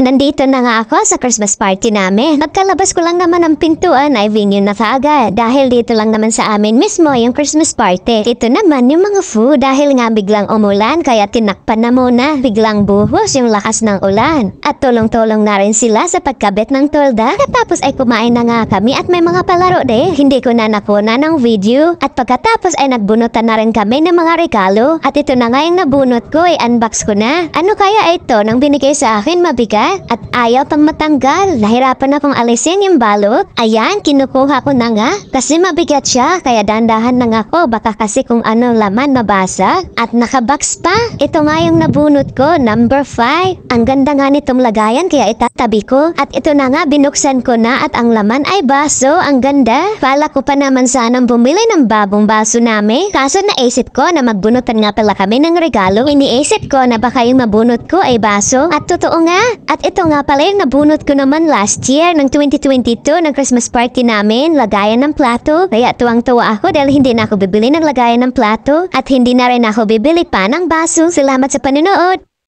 Nandito na nga ako sa Christmas party namin. Pagkalabas ko lang naman ng pintuan ay venue na kaagad dahil dito lang naman sa amin mismo yung Christmas party. Ito naman yung mga food dahil nga biglang umulan kaya tinakpan na muna. Biglang buhos yung lakas ng ulan. At tulong-tulong na rin sila sa pagkabit ng tolda. Katapos ay kumain na nga kami at may mga palaro din. Hindi ko na nakuna ng video. At pagkatapos ay nagbunutan na rin kami ng mga regalo. At ito na nga yung nabunot ko ay unbox ko na. Ano kaya ito nang binigay sa akin mabigat? at ayaw pang matanggal. Nahirapan akong alisin yung balot. Ayan, kinukuha ko na nga. Kasi mabigat siya, kaya dandahan na nga ko. Baka kasi kung ano laman mabasa. At nakabox pa. Ito nga yung nabunot ko, number 5. Ang ganda nga nitong lagayan, kaya itatabi ko. At ito na nga, binuksan ko na at ang laman ay baso. Ang ganda. Pala ko pa naman sanang bumili ng babong baso namin. Kaso naisip ko na magbunutan nga pala kami ng regalo. Iniisip ko na baka yung mabunot ko ay baso. At totoo nga. At at ito nga pala yung nabunot ko naman last year ng 2022 ng Christmas party namin, lagayan ng plato. Kaya tuwang-tuwa ako dahil hindi na ako bibili ng lagayan ng plato at hindi na rin ako bibili pa ng baso. Salamat sa panonood!